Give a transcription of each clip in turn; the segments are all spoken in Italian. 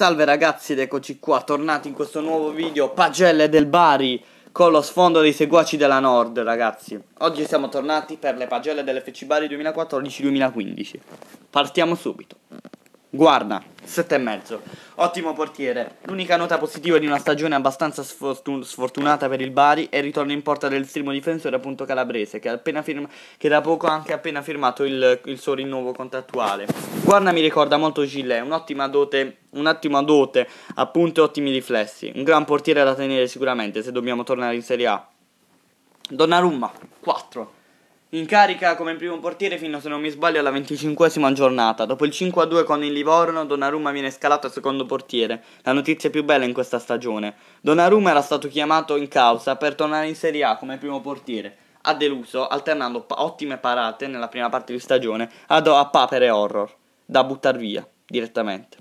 Salve ragazzi ed eccoci qua, tornati in questo nuovo video Pagelle del Bari con lo sfondo dei seguaci della Nord ragazzi Oggi siamo tornati per le pagelle dell'FC Bari 2014-2015 Partiamo subito Guarda, e mezzo. Ottimo portiere. L'unica nota positiva di una stagione abbastanza sfortun- sfortunata per il Bari è il ritorno in porta del primo difensore appunto calabrese, che, firma- che da poco ha anche appena firmato il, il suo rinnovo contrattuale. Guarda mi ricorda molto Gillet, un'ottima dote, un'ottima dote, appunto ottimi riflessi. Un gran portiere da tenere sicuramente se dobbiamo tornare in Serie A. Donnarumma, 4. In carica come primo portiere fino, se non mi sbaglio, alla venticinquesima giornata. Dopo il 5-2 con il Livorno, Donnarumma viene scalato a secondo portiere, la notizia più bella in questa stagione. Donnarumma era stato chiamato in causa per tornare in Serie A come primo portiere. Ha deluso, alternando ottime parate nella prima parte di stagione ad a papere horror, da buttar via direttamente.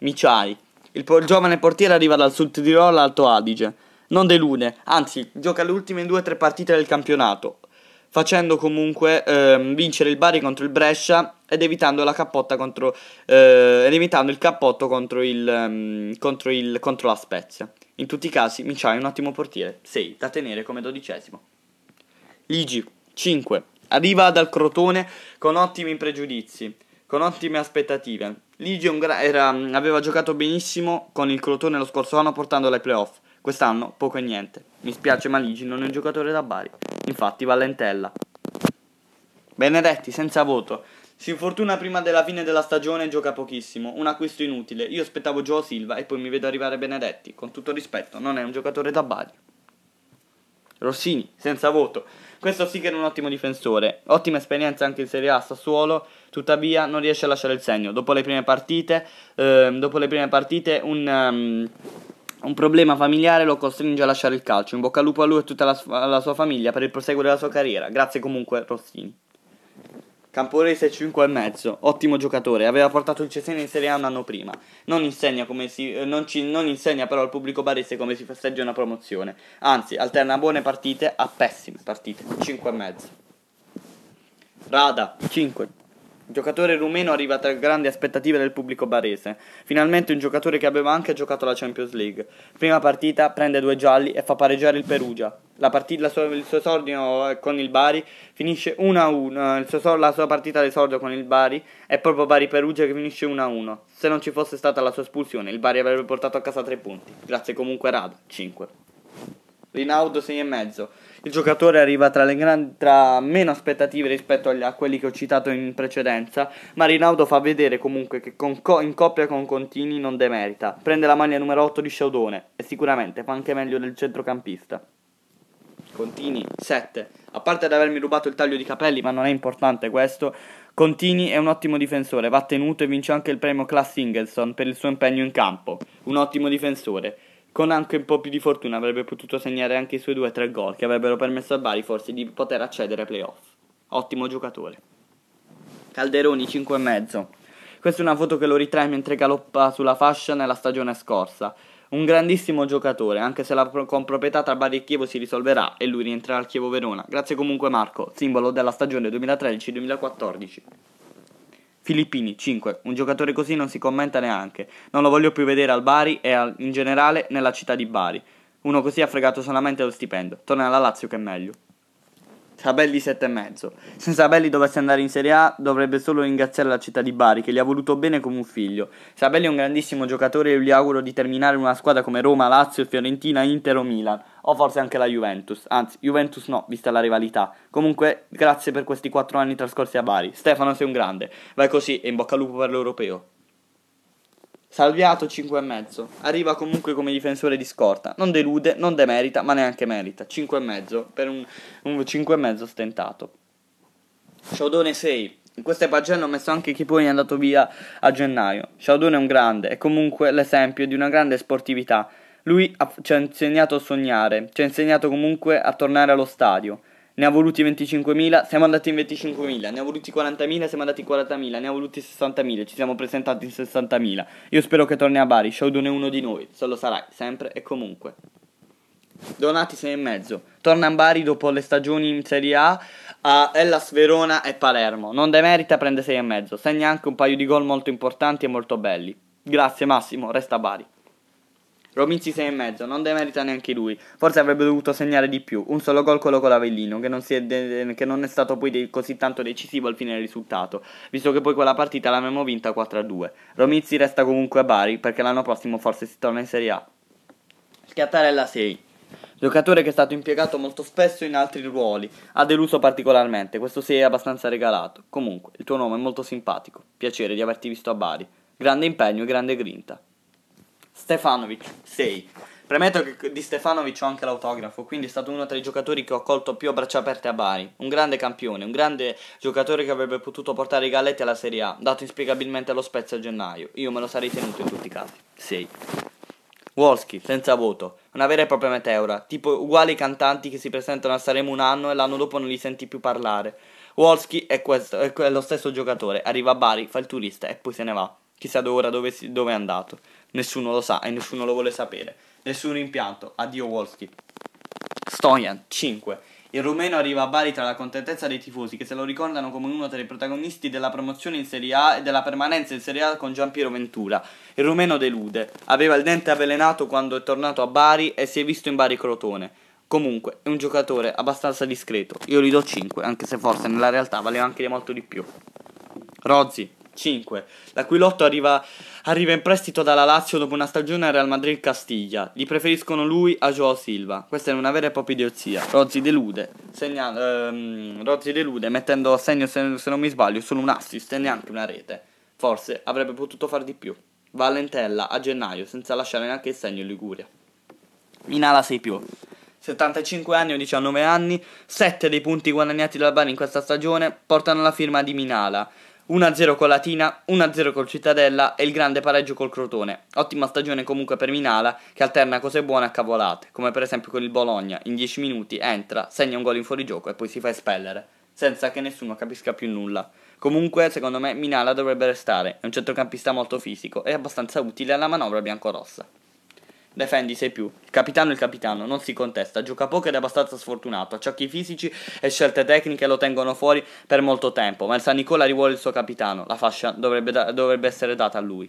Miciai. Il po- giovane portiere arriva dal Sud Tirolo all'Alto Adige. Non delude, anzi, gioca le ultime due o tre partite del campionato facendo comunque ehm, vincere il Bari contro il Brescia ed evitando, contro, eh, ed evitando il cappotto contro, il, ehm, contro, il, contro la Spezia. In tutti i casi Miciai è un ottimo portiere, 6 da tenere come dodicesimo. Ligi 5. Arriva dal Crotone con ottimi pregiudizi, con ottime aspettative. Ligi gra- era, aveva giocato benissimo con il Crotone lo scorso anno portandolo ai playoff. Quest'anno poco e niente. Mi spiace ma Ligi non è un giocatore da Bari. Infatti Valentella. Benedetti senza voto. Si infortuna prima della fine della stagione e gioca pochissimo. Un acquisto inutile. Io aspettavo Joao Silva e poi mi vedo arrivare Benedetti. Con tutto rispetto, non è un giocatore da Bari. Rossini, senza voto. Questo sì che era un ottimo difensore, ottima esperienza anche in Serie A Sassuolo, tuttavia non riesce a lasciare il segno. Dopo le prime partite, ehm, dopo le prime partite un, um, un problema familiare lo costringe a lasciare il calcio. In bocca al lupo a lui e a tutta la, la, sua famiglia per il proseguo della sua carriera. Grazie comunque Rossini. Camporese mezzo, ottimo giocatore, aveva portato il Cesena in Serie A un anno prima. Non insegna, si, non, ci, non insegna, però al pubblico barese come si festeggia una promozione. Anzi, alterna buone partite a pessime partite. 5 e mezzo. Rada 5. Giocatore rumeno arriva tra grandi aspettative del pubblico barese. Finalmente un giocatore che aveva anche giocato la Champions League. Prima partita prende due gialli e fa pareggiare il Perugia. La partita, il suo esordio eh, con il Bari finisce 1-1. Eh, la sua partita d'esordio con il Bari è proprio Bari-Perugia che finisce 1-1. Se non ci fosse stata la sua espulsione, il Bari avrebbe portato a casa 3 punti. Grazie comunque Rad. 5. Rinaldo 6,5. Il giocatore arriva tra, gran... tra meno aspettative rispetto agli... a quelli che ho citato in precedenza, ma Rinaldo fa vedere comunque che co... in coppia con Contini non demerita. Prende la maglia numero 8 di Sciaudone e sicuramente fa anche meglio del centrocampista. Contini 7. A parte ad avermi rubato il taglio di capelli, ma non è importante questo, Contini è un ottimo difensore, va tenuto e vince anche il premio Class Ingelson per il suo impegno in campo. Un ottimo difensore con anche un po' più di fortuna avrebbe potuto segnare anche i suoi 2-3 gol che avrebbero permesso a Bari forse di poter accedere ai playoff. Ottimo giocatore. Calderoni 5,5. Questa è una foto che lo ritrae mentre galoppa sulla fascia nella stagione scorsa. Un grandissimo giocatore, anche se la comproprietà tra Bari e Chievo si risolverà e lui rientrerà al Chievo Verona. Grazie comunque Marco, simbolo della stagione 2013-2014. Filippini 5. Un giocatore così non si commenta neanche. Non lo voglio più vedere al Bari e al, in generale nella città di Bari. Uno così ha fregato solamente lo stipendio. Torna alla Lazio che è meglio. Sabelli 7,5. Se Sabelli dovesse andare in Serie A dovrebbe solo ringraziare la città di Bari che gli ha voluto bene come un figlio. Sabelli è un grandissimo giocatore e gli auguro di terminare in una squadra come Roma, Lazio, Fiorentina, Inter o Milan. O forse anche la Juventus. Anzi, Juventus no, vista la rivalità. Comunque, grazie per questi 4 anni trascorsi a Bari. Stefano sei un grande. Vai così e in bocca al lupo per l'Europeo. Salviato 5 e mezzo. Arriva comunque come difensore di scorta. Non delude, non demerita, ma neanche merita. 5 e mezzo per un, un mezzo stentato. Ciaudone 6. In queste pagelle ho messo anche chi poi è andato via a gennaio. Ciaudone è un grande, è comunque l'esempio di una grande sportività. Lui ha, ci ha insegnato a sognare, ci ha insegnato comunque a tornare allo stadio ne ha voluti 25.000, siamo andati in 25.000, ne ha voluti 40.000, siamo andati in 40.000, ne ha voluti 60.000, ci siamo presentati in 60.000. Io spero che torni a Bari, Sheldon è uno di noi, solo sarai, sempre e comunque. Donati 6 e mezzo. Torna a Bari dopo le stagioni in Serie A a Ellas Verona e Palermo. Non demerita, prende 6 e mezzo. Segna anche un paio di gol molto importanti e molto belli. Grazie Massimo, resta a Bari. Robin 6,5, non demerita neanche lui. Forse avrebbe dovuto segnare di più. Un solo gol quello con l'Avellino, che non, è, de- che non è stato poi de- così tanto decisivo al fine del risultato, visto che poi quella partita l'abbiamo vinta 4-2. Romizzi resta comunque a Bari, perché l'anno prossimo forse si torna in Serie A. Schiattarella 6. Giocatore che è stato impiegato molto spesso in altri ruoli, ha deluso particolarmente, questo sì è abbastanza regalato. Comunque, il tuo nome è molto simpatico, piacere di averti visto a Bari. Grande impegno e grande grinta. Stefanovic 6. Premetto che di Stefanovic ho anche l'autografo, quindi è stato uno tra i giocatori che ho accolto più a braccia aperte a Bari. Un grande campione, un grande giocatore che avrebbe potuto portare i Galletti alla Serie A, dato inspiegabilmente allo spezzo a gennaio. Io me lo sarei tenuto in tutti i casi. 6. Wolski, senza voto, una vera e propria meteora, tipo uguali cantanti che si presentano a Saremo un anno e l'anno dopo non li senti più parlare. Wolski è, questo, è lo stesso giocatore, arriva a Bari, fa il turista e poi se ne va. Chissà ora dove, dove è andato. Nessuno lo sa e nessuno lo vuole sapere. Nessun rimpianto. Addio Wolski. Stojan 5. Il rumeno arriva a Bari tra la contentezza dei tifosi che se lo ricordano come uno tra i protagonisti della promozione in Serie A e della permanenza in Serie A con Giampiero Ventura. Il rumeno delude, aveva il dente avvelenato quando è tornato a Bari e si è visto in Bari Crotone. Comunque è un giocatore abbastanza discreto, io gli do 5, anche se forse nella realtà valeva anche molto di più. Rozzi, 5. L'Aquilotto arriva, arriva, in prestito dalla Lazio dopo una stagione al Real Madrid Castiglia. Gli preferiscono lui a Joao Silva. Questa è una vera e propria idiozia. Rozzi delude, segna, ehm, Rozzi delude mettendo a segno, se, se non mi sbaglio, solo un assist e neanche una rete. Forse avrebbe potuto fare di più. Valentella a gennaio senza lasciare neanche il segno in Liguria. Minala 6 più. 75 anni o 19 anni, 7 dei punti guadagnati dal Bari in questa stagione portano la firma di Minala, 1-0 con Latina, 1-0 col Cittadella e il grande pareggio col Crotone. Ottima stagione comunque per Minala che alterna cose buone a cavolate, come per esempio con il Bologna, in 10 minuti entra, segna un gol in fuorigioco e poi si fa espellere, senza che nessuno capisca più nulla. Comunque, secondo me, Minala dovrebbe restare, è un centrocampista molto fisico e abbastanza utile alla manovra biancorossa. Defendi sei più. Il capitano è il capitano, non si contesta. Gioca poco ed è abbastanza sfortunato. Acciacchi fisici e scelte tecniche lo tengono fuori per molto tempo. Ma il San Nicola rivuole il suo capitano. La fascia dovrebbe, da- dovrebbe essere data a lui.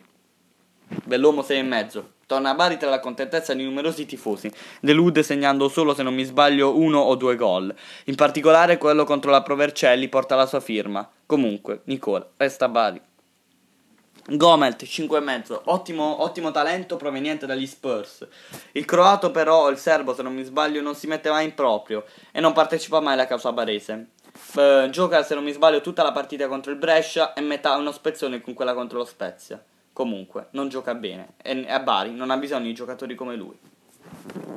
Bell'uomo sei e mezzo. Torna a Bari tra la contentezza di numerosi tifosi. Delude segnando solo, se non mi sbaglio, uno o due gol. In particolare quello contro la Provercelli porta la sua firma. Comunque, Nicola, resta a Bari. Gomelt 5,5, ottimo, ottimo talento proveniente dagli Spurs. Il croato però, il serbo se non mi sbaglio, non si mette mai in proprio e non partecipa mai alla causa barese. Uh, gioca se non mi sbaglio tutta la partita contro il Brescia e metà uno spezzone con quella contro lo Spezia. Comunque, non gioca bene e a Bari non ha bisogno di giocatori come lui.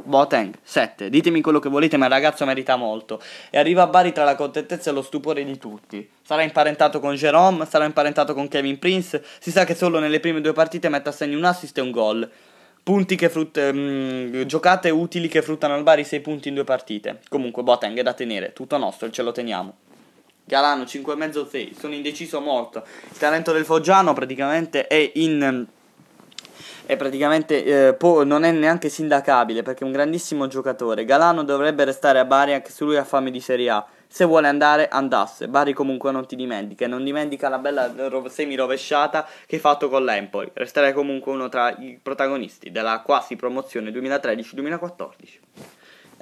Boateng 7. Ditemi quello che volete, ma il ragazzo merita molto. E arriva a Bari tra la contentezza e lo stupore di tutti. Sarà imparentato con Jerome, sarà imparentato con Kevin Prince. Si sa che solo nelle prime due partite mette a segno un assist e un gol. Punti che frut- mh, ehm, giocate utili che fruttano al Bari 6 punti in due partite. Comunque Boateng è da tenere, tutto nostro, ce lo teniamo. Galano 5,5-6, sono indeciso morto. Il talento del Foggiano praticamente è in è praticamente eh, po- non è neanche sindacabile perché è un grandissimo giocatore. Galano dovrebbe restare a Bari anche se lui ha fame di Serie A. Se vuole andare, andasse. Bari comunque non ti dimentica. non dimentica la bella eh, ro- semi-rovesciata che hai fatto con l'Empoli. Resterai comunque uno tra i protagonisti della quasi promozione 2013-2014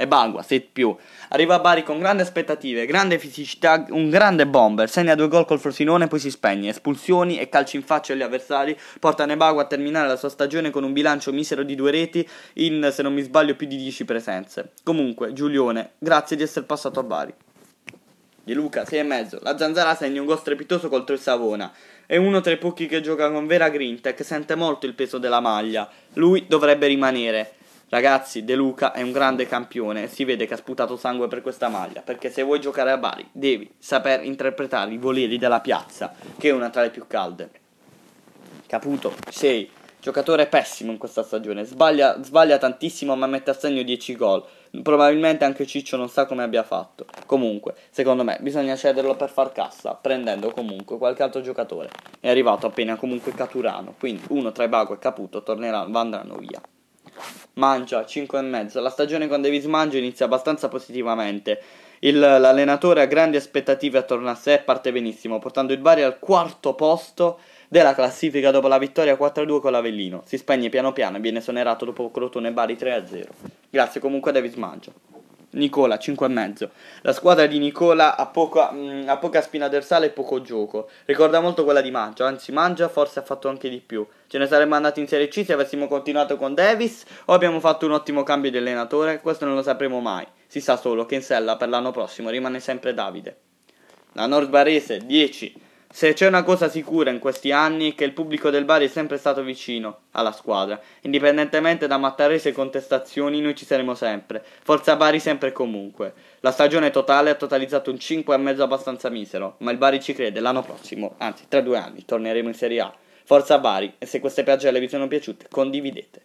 e Bagua, 6 più. Arriva a Bari con grandi aspettative, grande fisicità, un grande bomber, segna due gol col Frosinone poi si spegne, espulsioni e calci in faccia agli avversari portano Bagua a terminare la sua stagione con un bilancio misero di due reti in, se non mi sbaglio, più di dieci presenze. Comunque, Giulione, grazie di essere passato a Bari. Di Luca, sei e mezzo. La Zanzara segna un gol strepitoso contro il Savona. È uno tra i pochi che gioca con vera grinta e che sente molto il peso della maglia. Lui dovrebbe rimanere. Ragazzi, De Luca è un grande campione, si vede che ha sputato sangue per questa maglia, perché se vuoi giocare a Bari devi saper interpretare i voleri della piazza, che è una tra le più calde. Caputo, sei giocatore pessimo in questa stagione, sbaglia, sbaglia tantissimo ma mette a segno 10 gol. Probabilmente anche Ciccio non sa come abbia fatto. Comunque, secondo me, bisogna cederlo per far cassa, prendendo comunque qualche altro giocatore. È arrivato appena comunque Caturano, quindi uno tra Bago e Caputo torneranno, andranno via. Mangia 5,5. La stagione con Davis Mangia inizia abbastanza positivamente. Il, l'allenatore ha grandi aspettative attorno a sé e parte benissimo, portando il Bari al quarto posto della classifica dopo la vittoria 4-2 con l'Avellino. Si spegne piano piano e viene esonerato dopo Crotone Bari 3-0. Grazie comunque a Davis Mangia. Nicola 5,5. La squadra di Nicola ha poca, mh, mm, ha poca spina dorsale e poco gioco. Ricorda molto quella di Mangia, anzi Mangia forse ha fatto anche di più. Ce ne saremmo andati in Serie C se avessimo continuato con Davis o abbiamo fatto un ottimo cambio di allenatore? Questo non lo sapremo mai. Si sa solo che in sella per l'anno prossimo rimane sempre Davide. La Nord Barese 10. Se c'è una cosa sicura in questi anni è che il pubblico del Bari è sempre stato vicino alla squadra. Indipendentemente da Mattarese e contestazioni, noi ci saremo sempre. Forza Bari sempre e comunque. La stagione totale ha totalizzato un 5,5 abbastanza misero, ma il Bari ci crede, l'anno prossimo, anzi tra due anni, torneremo in Serie A. Forza Bari e se queste pagelle vi sono piaciute condividete.